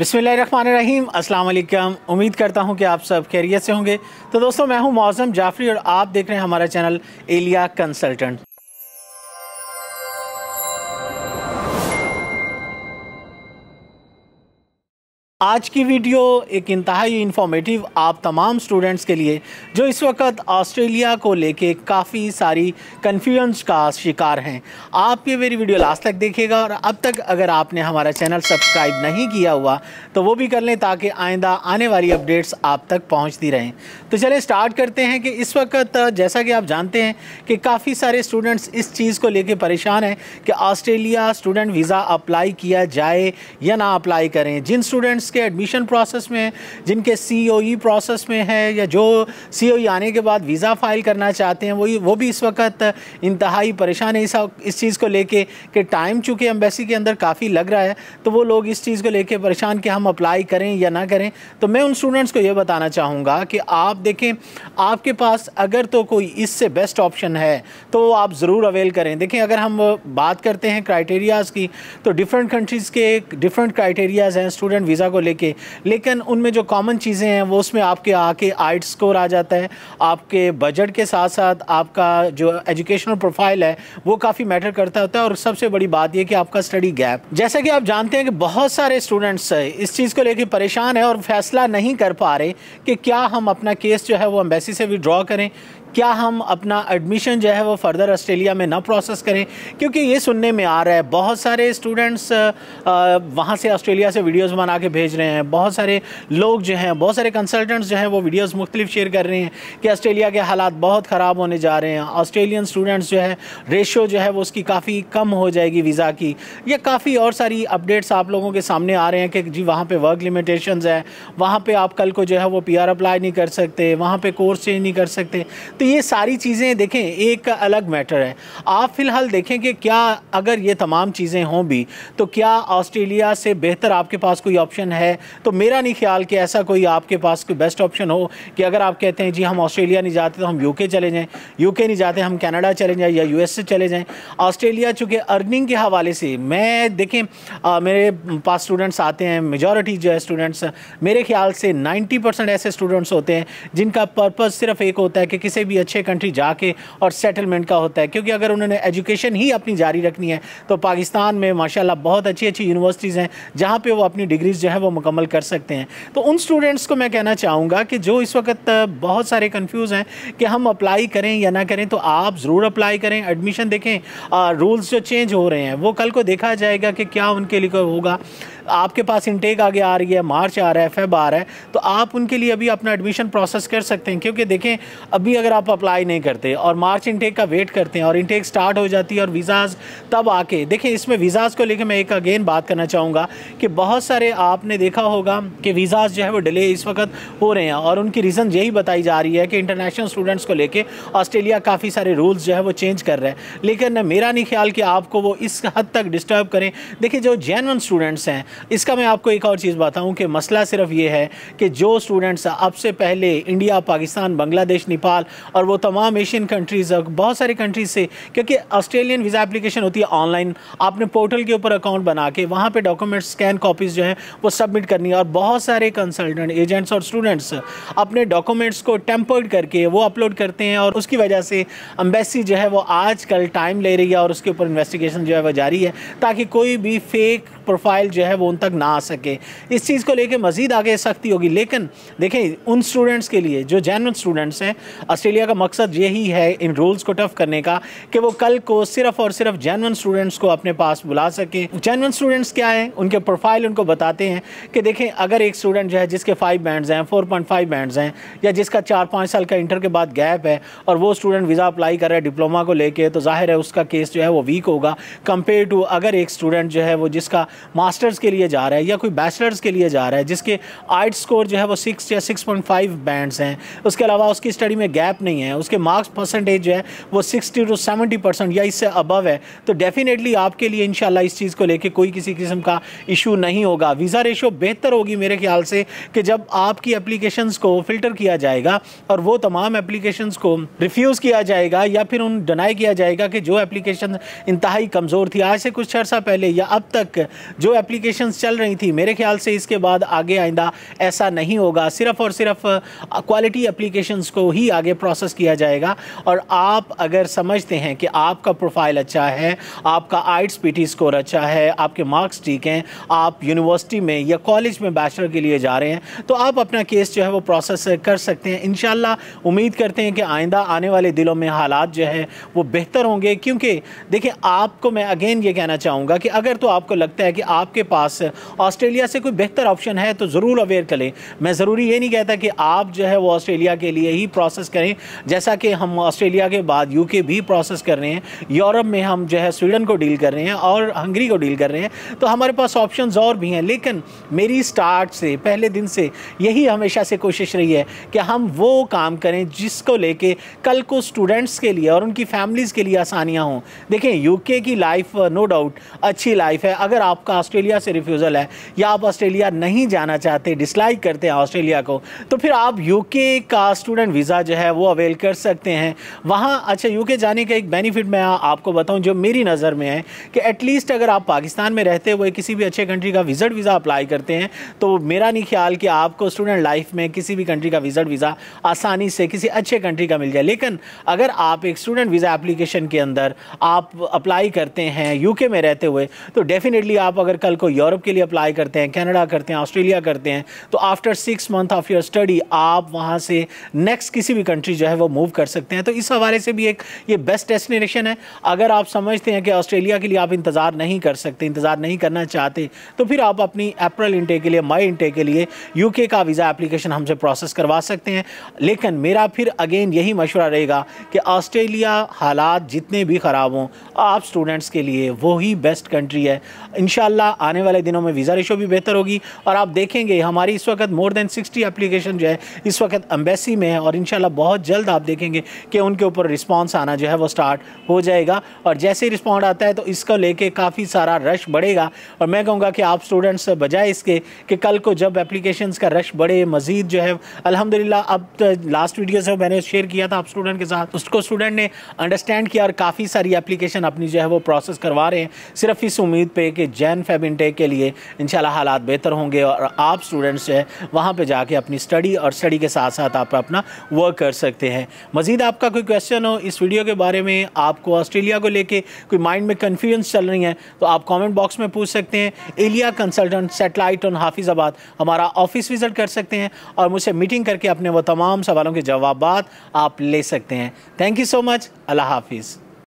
बिसमीम अल्लाम उम्मीद करता हूँ कि आप सब खैरियत से होंगे तो दोस्तों मैं हूँ मौसम जाफरी और आप देख रहे हैं हमारा चैनल एलिया कंसल्टेंट आज की वीडियो एक इंतहाई इन्फॉर्मेटिव आप तमाम स्टूडेंट्स के लिए जो इस वक्त ऑस्ट्रेलिया को लेके काफ़ी सारी कन्फ्यूजन्स का शिकार हैं आप ये मेरी वीडियो लास्ट तक देखिएगा और अब तक अगर आपने हमारा चैनल सब्सक्राइब नहीं किया हुआ तो वो भी कर लें ताकि आइंदा आने वाली अपडेट्स आप तक पहुँचती रहें तो चले स्टार्ट करते हैं कि इस वक्त जैसा कि आप जानते हैं कि काफ़ी सारे स्टूडेंट्स इस चीज़ को लेकर परेशान हैं कि ऑस्ट्रेलिया स्टूडेंट वीज़ा अप्लाई किया जाए या ना अप्लाई करें जिन स्टूडेंट्स जिसके एडमिशन प्रोसेस में है जिनके सी प्रोसेस e में है या जो सी e आने के बाद वीज़ा फ़ाइल करना चाहते हैं वही वो भी इस वक्त इंतहाई परेशान है इस, इस चीज़ को लेके कि टाइम चूँकि एम्बेसी के अंदर काफ़ी लग रहा है तो वो लोग इस चीज़ को लेके परेशान कि हम अप्लाई करें या ना करें तो मैं उन स्टूडेंट्स को ये बताना चाहूँगा कि आप देखें आपके पास अगर तो कोई इससे बेस्ट ऑप्शन है तो आप ज़रूर अवेल करें देखें अगर हम बात करते हैं क्राइटेरियाज़ की तो डिफरेंट कंट्रीज़ के डिफरेंट क्राइटेरियाज़ हैं स्टूडेंट वीज़ा को लेके लेकिन उनमें जो कॉमन चीज़ें हैं वो उसमें आपके आके आइट स्कोर आ जाता है आपके बजट के साथ साथ आपका जो एजुकेशनल प्रोफाइल है वो काफ़ी मैटर करता होता है और सबसे बड़ी बात यह कि आपका स्टडी गैप जैसा कि आप जानते हैं कि बहुत सारे स्टूडेंट्स इस चीज़ को लेकर परेशान है और फैसला नहीं कर पा रहे कि क्या हम अपना केस जो है वो एम्बेसी से विड्रॉ करें क्या हम अपना एडमिशन जो है वो फर्दर ऑस्ट्रेलिया में ना प्रोसेस करें क्योंकि ये सुनने में आ रहा है बहुत सारे स्टूडेंट्स वहाँ से ऑस्ट्रेलिया से वीडियोस बना के भेज रहे हैं बहुत सारे लोग जो हैं बहुत सारे कंसल्टेंट्स जो हैं वो वीडियोस मुख्तलिफ शेयर कर रहे हैं कि ऑस्ट्रेलिया के हालात बहुत ख़राब होने जा रहे हैं ऑस्ट्रेलियन स्टूडेंट्स जो है रेशो जो है वो उसकी काफ़ी कम हो जाएगी वीज़ा की या काफ़ी और सारी अपडेट्स आप लोगों के सामने आ रहे हैं कि जी वहाँ पर वर्क लिमिटेशन है वहाँ पर आप कल को जो है वो पी अप्लाई नहीं कर सकते वहाँ पर कोर्स चेंज नहीं कर सकते तो ये सारी चीज़ें देखें एक अलग मैटर है आप फ़िलहाल देखें कि क्या अगर ये तमाम चीज़ें हों भी तो क्या ऑस्ट्रेलिया से बेहतर आपके पास कोई ऑप्शन है तो मेरा नहीं ख्याल कि ऐसा कोई आपके पास कोई बेस्ट ऑप्शन हो कि अगर आप कहते हैं जी हम ऑस्ट्रेलिया नहीं जाते तो हम यूके चले जाएँ यूके नहीं जाते हम कैनाडा चले जाएँ या यू चले जाएँ ऑस्ट्रेलिया चूँकि अर्निंग के हवाले से मैं देखें आ, मेरे पास स्टूडेंट्स आते हैं मेजोरिटी जो है स्टूडेंट्स मेरे ख्याल से नाइन्टी परसेंट ऐसे स्टूडेंट्स होते हैं जिनका पर्पज़ सिर्फ एक होता है कि किसी भी अच्छे कंट्री जाके और सेटलमेंट का होता है क्योंकि अगर उन्होंने एजुकेशन ही अपनी जारी रखनी है तो पाकिस्तान में माशाला बहुत अच्छी अच्छी यूनिवर्सिटीज़ हैं जहाँ पर वो अपनी डिग्रीज़ जो है वो मुकम्मल कर सकते हैं तो उन स्टूडेंट्स को मैं कहना चाहूँगा कि जो इस वक्त बहुत सारे कन्फ्यूज़ हैं कि हम अप्लाई करें या ना करें तो आप ज़रूर अप्लाई करें एडमिशन देखें रूल्स जो चेंज हो रहे हैं वो कल को देखा जाएगा कि क्या उनके लिए होगा आपके पास इंटेक आगे आ रही है मार्च आ रहा है फेब आ रहा है तो आप उनके लिए अभी अपना एडमिशन प्रोसेस कर सकते हैं क्योंकि देखें अभी अगर आप अप्लाई नहीं करते और मार्च इंटेक का वेट करते हैं और इंटेक स्टार्ट हो जाती है और वीज़ाज तब आके देखें इसमें वीज़ाज को लेकर मैं एक अगेन बात करना चाहूँगा कि बहुत सारे आपने देखा होगा कि वीज़ाज जो है वो डिले इस वक्त हो रहे हैं और उनकी रीज़न यही बताई जा रही है कि इंटरनेशनल स्टूडेंट्स को लेकर ऑस्ट्रेलिया काफ़ी सारे रूल्स जो है वो चेंज कर रहे हैं लेकिन मेरा नहीं ख्याल कि आपको वो इस हद तक डिस्टर्ब करें देखिए जो जैन स्टूडेंट्स हैं इसका मैं आपको एक और चीज़ बताऊं कि मसला सिर्फ ये है कि जो स्टूडेंट्स अब से पहले इंडिया पाकिस्तान बांग्लादेश नेपाल और वो तमाम एशियन कंट्रीज़ बहुत सारी कंट्रीज़ से क्योंकि ऑस्ट्रेलियन वीज़ा एप्लीकेशन होती है ऑनलाइन आपने पोर्टल के ऊपर अकाउंट बना के वहाँ पर डॉक्यूमेंट्स स्कैन कॉपीज़ जो है वो सबमिट करनी है और बहुत सारे कंसल्टेंट एजेंट्स और स्टूडेंट्स अपने डॉक्यूमेंट्स को टेम्पर्ड करके वो अपलोड करते हैं और उसकी वजह से अम्बेसी जो है वो कल टाइम ले रही है और उसके ऊपर इन्वेस्टिगेशन जो है वो जारी है ताकि कोई भी फेक प्रोफाइल जो है वो उन तक ना आ सके इस चीज़ को लेकर मज़ीद आगे सख्ती होगी लेकिन देखें उन स्टूडेंट्स के लिए जो जैन स्टूडेंट्स हैं ऑस्ट्रेलिया का मकसद यही है इन रूल्स को टफ करने का कि वो कल को सिर्फ और सिर्फ जैन स्टूडेंट्स को अपने पास बुला सकें जैन स्टूडेंट्स क्या हैं उनके प्रोफाइल उनको बताते हैं कि देखें अगर एक स्टूडेंट जो है जिसके फाइव बैंड्स हैं फोर पॉइंट फाइव बैंड्स हैं या जिसका चार पाँच साल का इंटर के बाद गैप है और वो स्टूडेंट वीज़ा अप्लाई कर रहा है डिप्लोमा को लेके तो जाहिर है उसका केस जो है वो वीक होगा कंपेयर टू अगर एक स्टूडेंट जो है वो जिसका मास्टर्स के लिए जा रहा है या कोई बैचलर्स के लिए जा रहा है जिसके आर्ट स्कोर जो है वो सिक्स या सिक्स पॉइंट फाइव बैंड्स हैं उसके अलावा उसकी स्टडी में गैप नहीं है उसके मार्क्स परसेंटेज जो है वो सिक्सटी टू सेवेंटी परसेंट या इससे अबव है तो डेफिनेटली आपके लिए इन इस चीज़ को लेकर कोई किसी किस्म का इशू नहीं होगा वीज़ा रेशो बेहतर होगी मेरे ख्याल से कि जब आपकी एप्लीकेशंस को फ़िल्टर किया जाएगा और वो तमाम एप्लीकेशन को रिफ्यूज़ किया जाएगा या फिर उन डनाई किया जाएगा कि जो एप्लीकेशन इंतहाई कमज़ोर थी आज से कुछ अर्सा पहले या अब तक जो एप्लीकेशन नेगोशिएशंस चल रही थी मेरे ख्याल से इसके बाद आगे आइंदा ऐसा नहीं होगा सिर्फ और सिर्फ क्वालिटी एप्लीकेशंस को ही आगे प्रोसेस किया जाएगा और आप अगर समझते हैं कि आपका प्रोफाइल अच्छा है आपका आइट्स पी स्कोर अच्छा है आपके मार्क्स ठीक हैं आप यूनिवर्सिटी में या कॉलेज में बैचलर के लिए जा रहे हैं तो आप अपना केस जो है वो प्रोसेस कर सकते हैं इन उम्मीद करते हैं कि आइंदा आने वाले दिनों में हालात जो है वो बेहतर होंगे क्योंकि देखिए आपको मैं अगेन ये कहना चाहूँगा कि अगर तो आपको लगता है कि आपके पास पास ऑस्ट्रेलिया से कोई बेहतर ऑप्शन है तो ज़रूर अवेयर करें मैं ज़रूरी ये नहीं कहता कि आप जो है वो ऑस्ट्रेलिया के लिए ही प्रोसेस करें जैसा कि हम ऑस्ट्रेलिया के बाद यूके भी प्रोसेस कर रहे हैं यूरोप में हम जो है स्वीडन को डील कर रहे हैं और हंगरी को डील कर रहे हैं तो हमारे पास ऑप्शन और भी हैं लेकिन मेरी स्टार्ट से पहले दिन से यही हमेशा से कोशिश रही है कि हम वो काम करें जिसको लेके कल को स्टूडेंट्स के लिए और उनकी फैमिलीज़ के लिए आसानियाँ हों देखें यूके की लाइफ नो डाउट अच्छी लाइफ है अगर आपका ऑस्ट्रेलिया से रिफ्यूज़ल है या आप ऑस्ट्रेलिया नहीं जाना चाहते डिसलाइक करते हैं ऑस्ट्रेलिया को तो फिर आप यूके का स्टूडेंट वीज़ा जो है वो अवेल कर सकते हैं वहाँ अच्छा यूके जाने का एक बेनिफिट मैं आपको बताऊँ जो मेरी नज़र में है कि एटलीस्ट अगर आप पाकिस्तान में रहते हुए किसी भी अच्छे कंट्री का विज़िट वीज़ा अप्लाई करते हैं तो मेरा नहीं ख्याल कि आपको स्टूडेंट लाइफ में किसी भी कंट्री का विज़िट वीज़ा आसानी से किसी अच्छे कंट्री का मिल जाए लेकिन अगर आप एक स्टूडेंट वीज़ा एप्लीकेशन के अंदर आप अप्लाई करते हैं यूके में रहते हुए तो डेफिनेटली आप अगर कल को यूरोप यूरोप के लिए अप्लाई करते हैं कनाडा करते हैं ऑस्ट्रेलिया करते हैं तो after six month of your study आप वहाँ से नेक्स्ट किसी भी कंट्री जो है वो मूव कर सकते हैं तो इस हवाले से भी एक ये बेस्ट डेस्टिनेशन है अगर आप समझते हैं कि ऑस्ट्रेलिया के लिए आप इंतज़ार नहीं कर सकते इंतज़ार नहीं करना चाहते तो फिर आप अपनी अप्रैल इंटे के लिए मई इंटे के लिए यूके का वीज़ा एप्लीकेशन हमसे प्रोसेस करवा सकते हैं लेकिन मेरा फिर अगेन यही मशवरा रहेगा कि ऑस्ट्रेलिया हालात जितने भी ख़राब हों आप स्टूडेंट्स के लिए वही बेस्ट कंट्री है इन आने वाले वाले दिनों में वीज़ा रेशो भी बेहतर होगी और आप देखेंगे हमारी इस वक्त मोर देन सिक्सटी एप्लीकेशन जो है इस वक्त अम्बेसी में है और इन बहुत जल्द आप देखेंगे कि उनके ऊपर रिस्पॉन्स आना जो है वो स्टार्ट हो जाएगा और जैसे ही रिस्पॉन्ड आता है तो इसको लेके काफ़ी सारा रश बढ़ेगा और मैं कहूँगा कि आप स्टूडेंट्स बजाय इसके कि कल को जब एप्लीकेशन का रश बढ़े मज़ीद जो है अलहमदिल्ला अब तो लास्ट वीडियो से मैंने शेयर किया था आप स्टूडेंट के साथ उसको स्टूडेंट ने अंडरस्टैंड किया और काफ़ी सारी एप्लीकेशन अपनी जो है वो प्रोसेस करवा रहे हैं सिर्फ इस उम्मीद पे कि जैन फेब इनटेक के लिए इन हालात बेहतर होंगे और आप स्टूडेंट्स जो है वहाँ पर जाके अपनी स्टडी और स्टडी के साथ साथ आप अपना वर्क कर सकते हैं मज़ीद आपका कोई क्वेश्चन हो इस वीडियो के बारे में आपको ऑस्ट्रेलिया को लेके कोई माइंड में कन्फ्यूजन चल रही हैं तो आप कॉमेंट बॉक्स में पूछ सकते हैं एलिया कंसल्टेंट सेटेलाइट ऑन हाफिज़ाबाद हमारा ऑफिस विज़िट कर सकते हैं और मुझसे मीटिंग करके अपने वो तमाम सवालों के जवाब आप ले सकते हैं थैंक यू सो मच अल्लाह हाफिज़